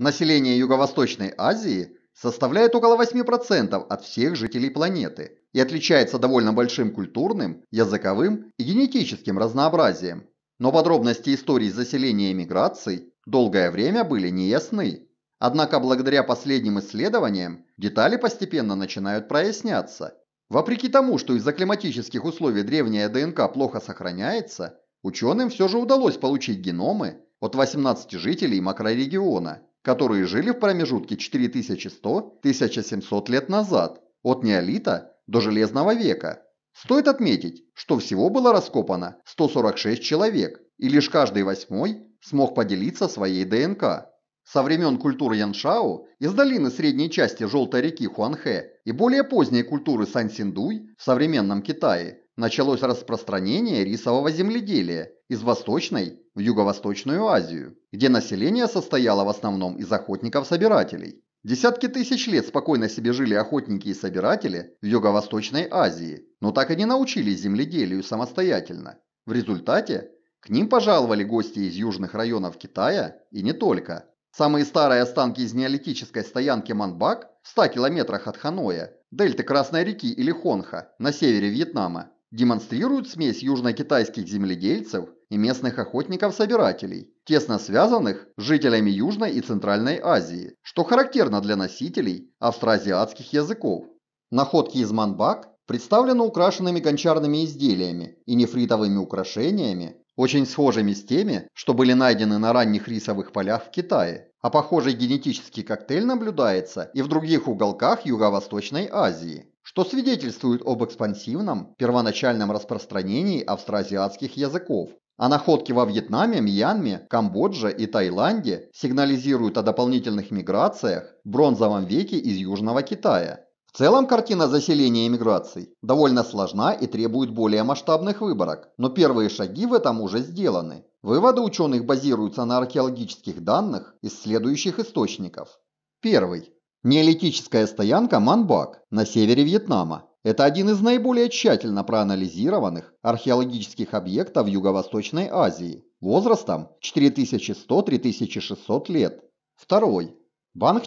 Население Юго-Восточной Азии составляет около 8% от всех жителей планеты и отличается довольно большим культурным, языковым и генетическим разнообразием. Но подробности истории заселения и миграций долгое время были неясны. Однако благодаря последним исследованиям детали постепенно начинают проясняться. Вопреки тому, что из-за климатических условий древняя ДНК плохо сохраняется, ученым все же удалось получить геномы от 18 жителей макрорегиона – которые жили в промежутке 4100-1700 лет назад, от неолита до Железного века. Стоит отметить, что всего было раскопано 146 человек, и лишь каждый восьмой смог поделиться своей ДНК. Со времен культур Яншао из долины средней части Желтой реки Хуанхэ и более поздней культуры Сансиндуй в современном Китае началось распространение рисового земледелия из Восточной в Юго-Восточную Азию, где население состояло в основном из охотников-собирателей. Десятки тысяч лет спокойно себе жили охотники и собиратели в Юго-Восточной Азии, но так и не научились земледелию самостоятельно. В результате к ним пожаловали гости из южных районов Китая и не только. Самые старые останки из неолитической стоянки Манбак в 100 километрах от Ханоя, дельты Красной реки или Хонха на севере Вьетнама демонстрируют смесь южно-китайских земледельцев и местных охотников-собирателей, тесно связанных с жителями Южной и Центральной Азии, что характерно для носителей австроазиатских языков. Находки из Манбак представлены украшенными гончарными изделиями и нефритовыми украшениями, очень схожими с теми, что были найдены на ранних рисовых полях в Китае. А похожий генетический коктейль наблюдается и в других уголках Юго-Восточной Азии что свидетельствует об экспансивном первоначальном распространении австроазиатских языков. А находки во Вьетнаме, Мьянме, Камбодже и Таиланде сигнализируют о дополнительных миграциях в бронзовом веке из Южного Китая. В целом картина заселения и миграций довольно сложна и требует более масштабных выборок, но первые шаги в этом уже сделаны. Выводы ученых базируются на археологических данных из следующих источников. Первый. Неолитическая стоянка Манбак на севере Вьетнама. Это один из наиболее тщательно проанализированных археологических объектов Юго-Восточной Азии возрастом 4100-3600 лет. Второй. банг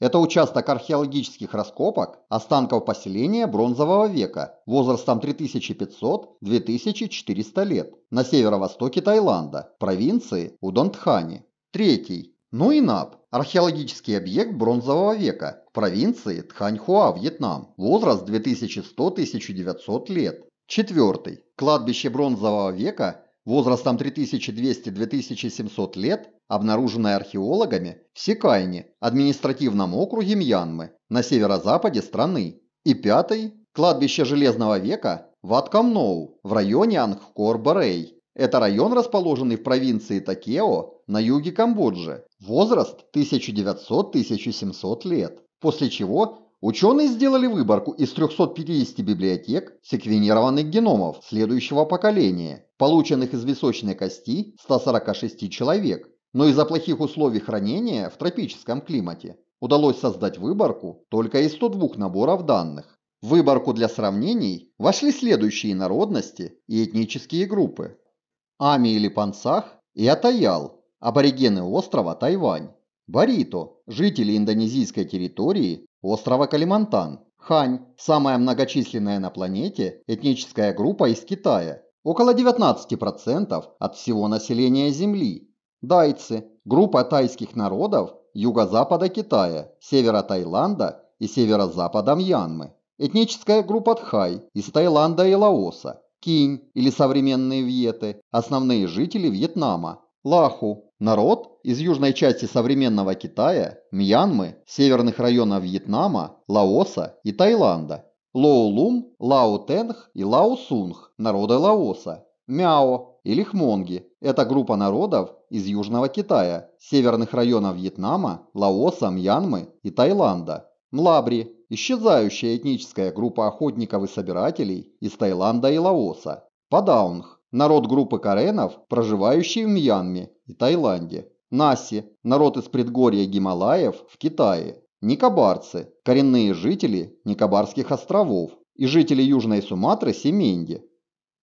Это участок археологических раскопок останков поселения Бронзового века возрастом 3500-2400 лет на северо-востоке Таиланда, провинции Удонтхани. Третий. Ну и НАП – археологический объект бронзового века в провинции Тханьхуа, Вьетнам, возраст 2100-1900 лет. Четвертый – кладбище бронзового века возрастом 3200-2700 лет, обнаруженное археологами в Сикайне, административном округе Мьянмы, на северо-западе страны. И пятый – кладбище Железного века в Аткамноу в районе Ангкор-Барей. Это район, расположенный в провинции Токео на юге Камбоджи, возраст 1900-1700 лет, после чего Ученые сделали выборку из 350 библиотек секвенированных геномов следующего поколения, полученных из височной кости 146 человек, но из-за плохих условий хранения в тропическом климате удалось создать выборку только из 102 наборов данных. В выборку для сравнений вошли следующие народности и этнические группы. Ами или Панцах и Атаял аборигены острова Тайвань, Барито, жители индонезийской территории острова Калимантан, Хань, самая многочисленная на планете этническая группа из Китая, около 19% от всего населения Земли, дайцы, группа тайских народов юго-запада Китая, севера Таиланда и северо-запада Мьянмы, этническая группа Тхай из Таиланда и Лаоса, Кинь или современные вьеты, основные жители Вьетнама, Лаху – народ из южной части современного Китая, Мьянмы, северных районов Вьетнама, Лаоса и Таиланда. Лоулум, Лаутенг и Лаусунг, народы Лаоса. Мяо или Хмонги – это группа народов из Южного Китая, северных районов Вьетнама, Лаоса, Мьянмы и Таиланда. Млабри – исчезающая этническая группа охотников и собирателей из Таиланда и Лаоса. Падаунг народ группы каренов, проживающий в Мьянме и Таиланде. Наси – народ из предгорья Гималаев в Китае. Никобарцы – коренные жители Никобарских островов и жители Южной Суматры Семенди.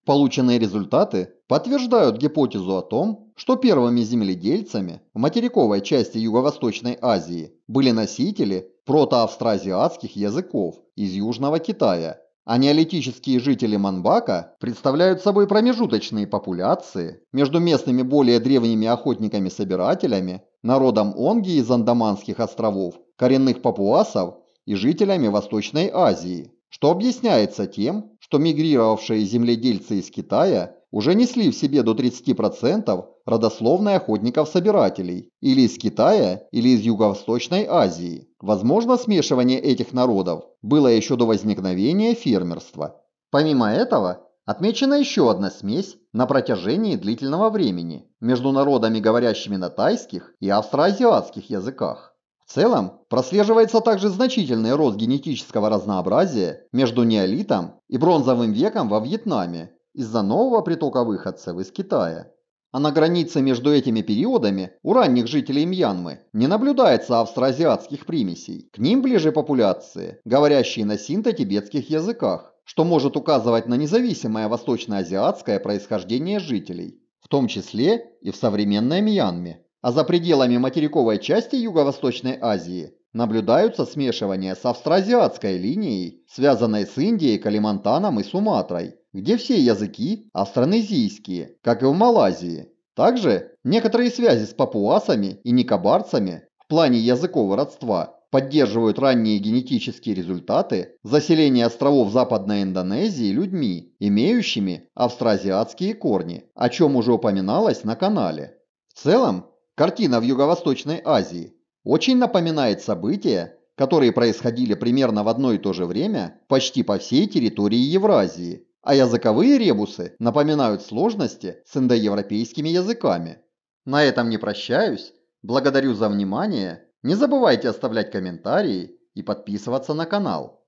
Полученные результаты подтверждают гипотезу о том, что первыми земледельцами в материковой части Юго-Восточной Азии были носители протоавстразиатских языков из Южного Китая а неолитические жители Манбака представляют собой промежуточные популяции между местными более древними охотниками-собирателями, народом Онги из Андаманских островов, коренных папуасов и жителями Восточной Азии, что объясняется тем, что мигрировавшие земледельцы из Китая уже несли в себе до 30% родословной охотников-собирателей, или из Китая, или из Юго-Восточной Азии. Возможно, смешивание этих народов было еще до возникновения фермерства. Помимо этого, отмечена еще одна смесь на протяжении длительного времени между народами, говорящими на тайских и австроазиатских языках. В целом, прослеживается также значительный рост генетического разнообразия между неолитом и бронзовым веком во Вьетнаме из-за нового притока выходцев из Китая. А на границе между этими периодами у ранних жителей Мьянмы не наблюдается австроазиатских примесей. К ним ближе популяции, говорящие на синто-тибетских языках, что может указывать на независимое восточноазиатское происхождение жителей, в том числе и в современной Мьянме. А за пределами материковой части Юго-Восточной Азии наблюдаются смешивания с австроазиатской линией, связанной с Индией, Калимантаном и Суматрой где все языки австронезийские, как и в Малайзии. Также некоторые связи с папуасами и никобарцами в плане языкового родства поддерживают ранние генетические результаты заселения островов Западной Индонезии людьми, имеющими австроазиатские корни, о чем уже упоминалось на канале. В целом, картина в Юго-Восточной Азии очень напоминает события, которые происходили примерно в одно и то же время почти по всей территории Евразии а языковые ребусы напоминают сложности с индоевропейскими языками. На этом не прощаюсь. Благодарю за внимание. Не забывайте оставлять комментарии и подписываться на канал.